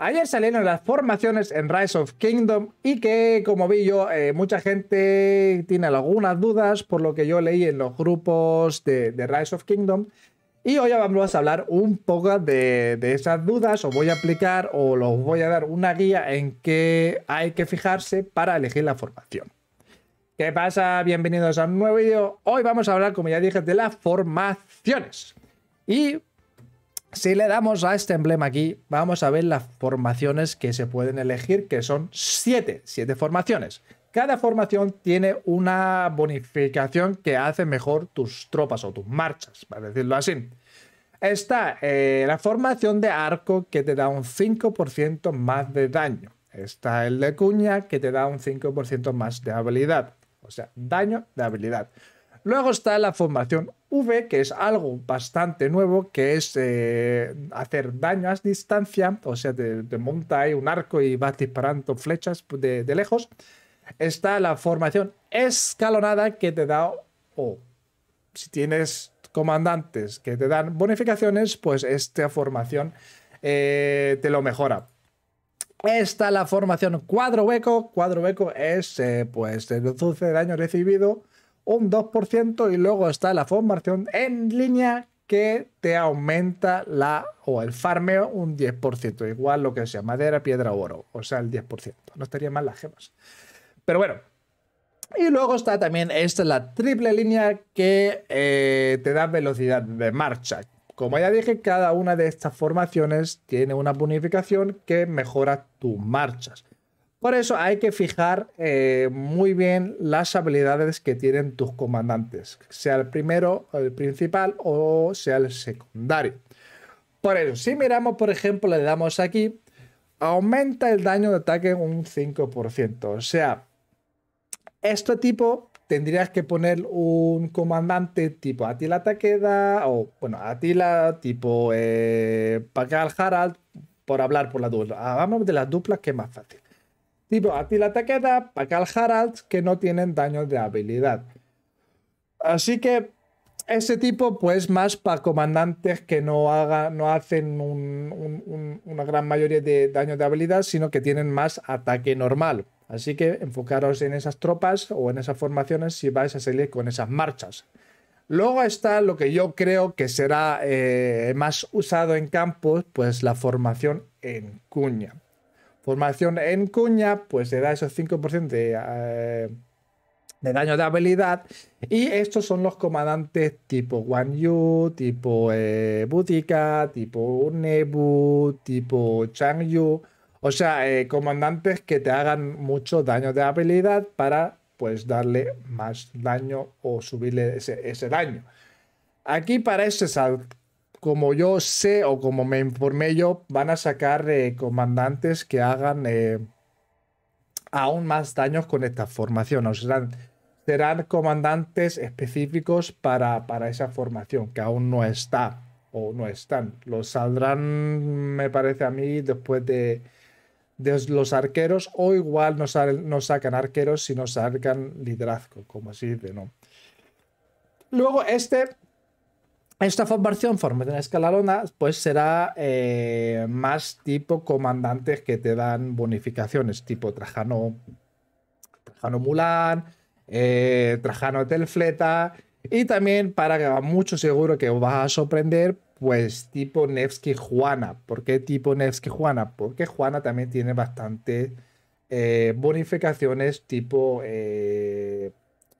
Ayer salieron las formaciones en Rise of Kingdom y que, como vi yo, eh, mucha gente tiene algunas dudas por lo que yo leí en los grupos de, Rise of Kingdom. Y hoy vamos a hablar un poco de, esas dudas, os voy a aplicar o los voy a dar una guía en que hay que fijarse para elegir la formación. ¿Qué pasa? Bienvenidos a un nuevo vídeo. Hoy vamos a hablar, como ya dije, de las formaciones. Y si le damos a este emblema aquí, vamos a ver las formaciones que se pueden elegir, que son 7, 7 formaciones. Cada formación tiene una bonificación que hace mejor tus tropas o tus marchas, para decirlo así. Está eh, la formación de arco que te da un 5% más de daño. Está el de cuña que te da un 5% más de habilidad. O sea, daño de habilidad. Luego está la formación V, que es algo bastante nuevo, que es eh, hacer daño a distancia, o sea, te, monta ahí un arco y vas disparando flechas de, lejos. Está la formación escalonada que te da, o si tienes comandantes que te dan bonificaciones, pues esta formación eh, te lo mejora. Está la formación cuadro hueco. Cuadro hueco es, pues pues, reduce daño recibido un 2% y luego está la formación en línea que te aumenta la o el farmeo un 10%, igual lo que sea, madera, piedra, oro, o sea, el 10%. No estaría mal las gemas. Pero bueno. Y luego está también esta, la triple línea que eh, te da velocidad de marcha. Como ya dije, cada una de estas formaciones tiene una bonificación que mejora tus marchas. Por eso hay que fijar eh, muy bien las habilidades que tienen tus comandantes, sea el primero, el principal o sea el secundario. Por eso, si miramos, por ejemplo, le damos aquí, aumenta el daño de ataque un 5%. O sea, este tipo tendrías que poner un comandante tipo Atila Taqueda o, bueno, Atila tipo eh, Harald, por hablar por la dupla. Hablamos de las duplas que es más fácil. Tipo, a ti la taqueta, para Harald, que no tienen daño de habilidad. Así que ese tipo, pues más para comandantes que no, haga, no hacen una gran mayoría de daño de habilidad, sino que tienen más ataque normal. Así que enfocaros en esas tropas o en esas formaciones si vais a salir con esas marchas. Luego está lo que yo creo que será eh, más usado en campos, pues la formación en cuña. Formación en cuña, pues te da esos 5% eh, de, daño de habilidad. Y estos son los comandantes tipo Guan tipo eh, tipo Nebu, tipo Chang Yu. O sea, eh, comandantes que te hagan mucho daño de habilidad para pues darle más daño o subirle ese, daño. Aquí para ese salto como yo sé o como me informé yo, van a sacar eh, comandantes que hagan eh, aún más daños con esta formación. O serán, serán comandantes específicos para, para, esa formación, que aún no está o no están. Los saldrán, me parece a mí, después de, los arqueros, o igual no, no sacan arqueros, sino sacan liderazgo, como así dice, ¿no? Luego, este esta formación, formación escalarona, pues será eh, más tipo comandantes que te dan bonificaciones, tipo Trajano, Trajano Mulan, eh, Trajano Telfleta, y también para que va mucho seguro que os vas a sorprender, pues tipo Nevsky Juana. ¿Por qué tipo Nevsky Juana? Porque Juana también tiene bastante eh, bonificaciones tipo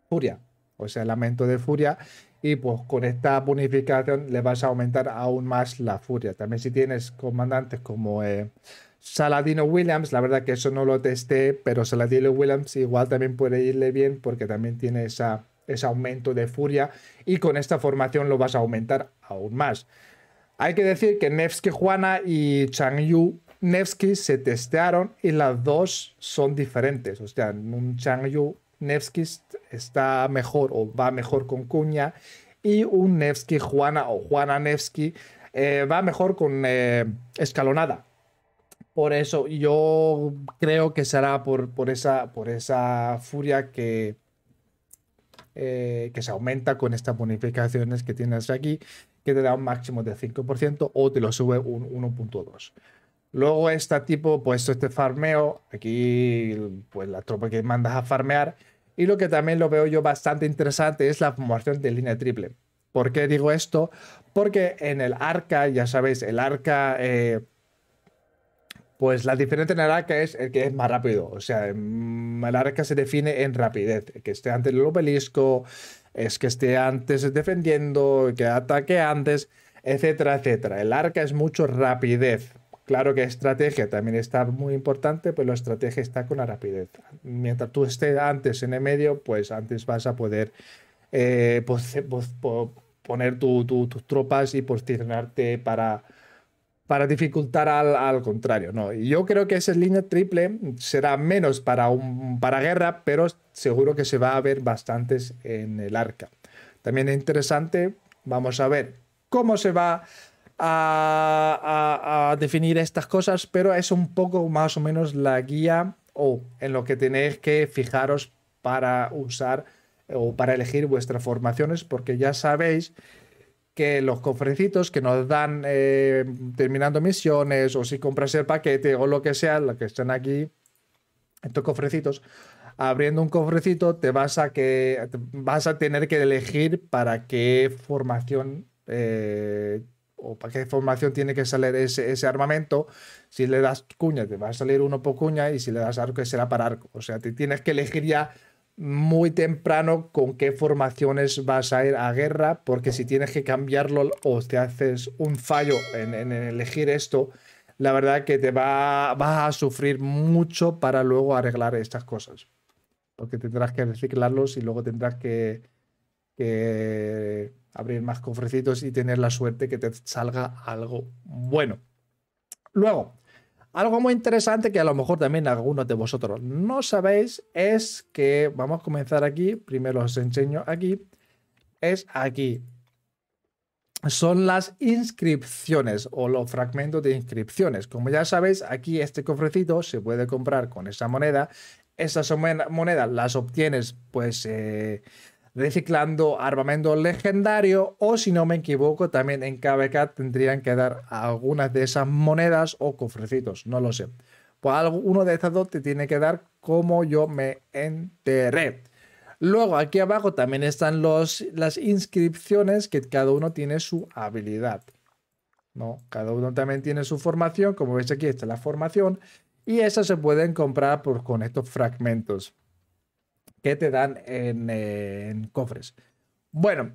Furia o sea, aumento de Furia. Y pues con esta bonificación le vas a aumentar aún más la furia. También si tienes comandantes como eh, Saladino Williams, la verdad que eso no lo testé, pero Saladino Williams igual también puede irle bien porque también tiene esa, ese aumento de furia y con esta formación lo vas a aumentar aún más. Hay que decir que Nevsky Juana y Chang Yu Nevsky se testearon y las dos son diferentes. O sea, un Chang Yu nevsky está mejor o va mejor con Cuña y un Nevsky Juana o Juana Nevsky eh, va mejor con eh, escalonada. Por eso yo creo que será por, por, esa, por esa furia que, eh, que se aumenta con estas bonificaciones que tienes aquí, que te da un máximo de 5% o te lo sube un 1.2. Luego está tipo, puesto este farmeo, aquí pues la tropa que mandas a farmear. Y lo que también lo veo yo bastante interesante es la formación de línea triple. ¿Por qué digo esto? Porque en el arca, ya sabéis, el arca... Eh, pues la diferencia en el arca es el que es más rápido. O sea, mm, el arca se define en rapidez. que esté antes del obelisco, es que esté antes defendiendo, que ataque antes, etcétera, etcétera. El arca es mucho rapidez. Claro que estrategia también está muy importante, pero la estrategia está con la rapidez. Mientras tú estés antes en el medio, pues antes vas a poder eh, pues, eh, pues, poner tus tropas y posicionarte para, dificultar al, contrario. ¿no? Yo creo que esa línea triple será menos para, para guerra, pero seguro que se va a ver bastantes en el arca. También es interesante, vamos a ver cómo se va a, definir estas cosas, pero es un poco más o menos la guía o en lo que tenéis que fijaros para usar o para elegir vuestras formaciones, porque ya sabéis que los cofrecitos que nos dan eh, terminando misiones o si compras el paquete o lo que sea, lo que están aquí, estos cofrecitos, abriendo un cofrecito te vas a, que, vas a tener que elegir para qué formación eh, o para qué formación tiene que salir ese, armamento. Si le das cuña, te va a salir uno por cuña y si le das arco, será para arco. O sea, te tienes que elegir ya muy temprano con qué formaciones vas a ir a guerra, porque si tienes que cambiarlo o te haces un fallo en, elegir esto, la verdad que te va, vas a sufrir mucho para luego arreglar estas cosas. Porque tendrás que reciclarlos y luego tendrás que que abrir más cofrecitos y tener la suerte que te salga algo bueno. Luego, algo muy interesante que a lo mejor también algunos de vosotros no sabéis es que vamos a comenzar aquí, primero os enseño aquí, es aquí. Son las inscripciones o los fragmentos de inscripciones. Como ya sabéis, aquí este cofrecito se puede comprar con esa moneda. Esas monedas las obtienes pues... Eh, reciclando armamento legendario o si no me equivoco también en KBK tendrían que dar algunas de esas monedas o cofrecitos, no lo sé. Pues alguno de estas dos te tiene que dar como yo me enteré. Luego aquí abajo también están los, las inscripciones que cada uno tiene su habilidad. ¿no? Cada uno también tiene su formación, como veis aquí está la formación y esas se pueden comprar por, con estos fragmentos que te dan eh, en, cofres. Bueno,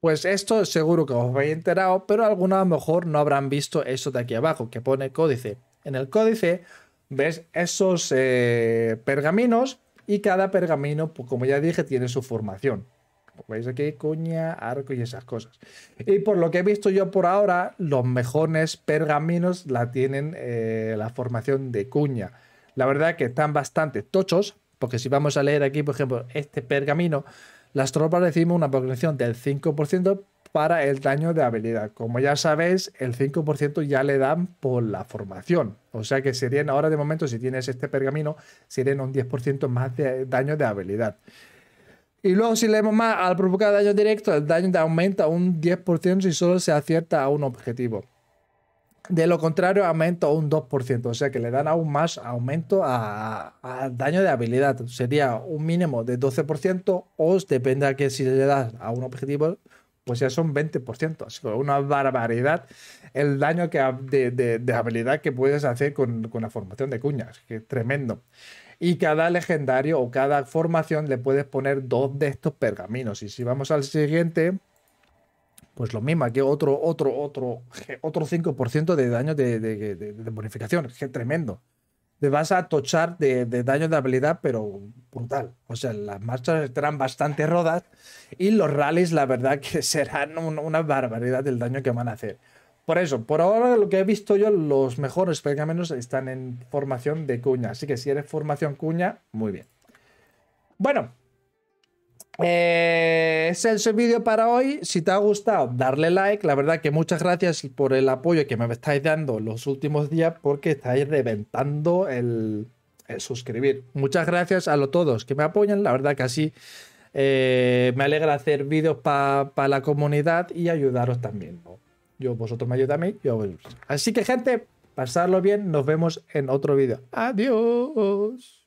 pues esto seguro que os habéis enterado, pero algunos a lo mejor no habrán visto eso de aquí abajo, que pone códice. En el códice ves esos eh, pergaminos y cada pergamino, pues como ya dije, tiene su formación. Como veis aquí, cuña, arco y esas cosas. Y por lo que he visto yo por ahora, los mejores pergaminos la tienen eh, la formación de cuña. La verdad que están bastante tochos, porque si vamos a leer aquí, por ejemplo, este pergamino, las tropas reciben una progresión del 5% para el daño de habilidad. Como ya sabéis, el 5% ya le dan por la formación. O sea que serían ahora de momento, si tienes este pergamino, serían un 10% más de daño de habilidad. Y luego si leemos más, al provocar daño directo, el daño aumenta un 10% si solo se acierta a un objetivo. De lo contrario, aumento un 2%, o sea que le dan aún más aumento a, daño de habilidad. Sería un mínimo de 12% o depende de que si le das a un objetivo, pues ya son 20%. Así que una barbaridad el daño que, de, habilidad que puedes hacer con, con la formación de cuñas, que es tremendo. Y cada legendario o cada formación le puedes poner dos de estos pergaminos. Y si vamos al siguiente, pues lo mismo, aquí otro, otro, otro, otro 5% de daño de, bonificación, que tremendo. Te vas a tochar de, daño de habilidad, pero brutal. O sea, las marchas estarán bastante rodas y los rallies, la verdad, que serán una barbaridad del daño que van a hacer. Por eso, por ahora lo que he visto yo, los mejores menos están en formación de cuña. Así que si eres formación cuña, muy bien. Bueno, eh, ese es el vídeo para hoy. Si te ha gustado, darle like. La verdad que muchas gracias por el apoyo que me estáis dando los últimos días porque estáis reventando el, suscribir. Muchas gracias a los todos que me apoyan. La verdad que así eh, me alegra hacer vídeos para la comunidad y ayudaros también. Yo, vosotros me ayudáis a mí. así que gente, pasarlo bien. Nos vemos en otro vídeo. Adiós.